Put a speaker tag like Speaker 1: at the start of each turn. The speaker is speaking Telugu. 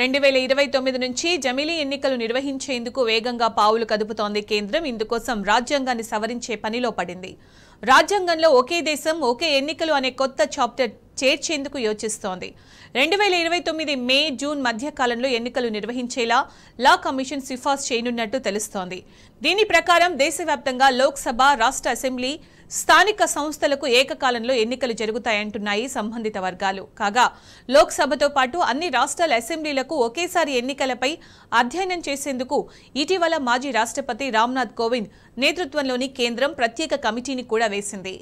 Speaker 1: రెండు వేల ఇరవై తొమ్మిది నుంచి జమిలీ ఎన్నికలు నిర్వహించేందుకు వేగంగా పావులు కదుపుతోంది కేంద్రం ఇందుకోసం రాజ్యాంగాన్ని సవరించే పనిలో పడింది రాజ్యాంగంలో ఒకే దేశం ఒకే ఎన్నికలు అనే కొత్త చాప్టర్ చేర్చేందుకు యోచిస్తోంది రెండు వేల ఇరవై తొమ్మిది మే జూన్ మధ్యకాలంలో ఎన్నికలు నిర్వహించేలా లా కమిషన్ సిఫార్సు చేయనున్నట్టు తెలుస్తోంది దీని ప్రకారం దేశవ్యాప్తంగా లోక్సభ రాష్ట్ర అసెంబ్లీ స్థానిక సంస్థలకు ఏకకాలంలో ఎన్నికలు జరుగుతాయంటున్నాయి సంబంధిత వర్గాలు కాగా లోక్సభతో పాటు అన్ని రాష్ట్రాల అసెంబ్లీలకు ఒకేసారి ఎన్నికలపై అధ్యయనం చేసేందుకు ఇటీవల మాజీ రాష్ట్రపతి రామ్నాథ్ కోవింద్ నేతృత్వంలోని కేంద్రం ప్రత్యేక కమిటీని కూడా వేసింది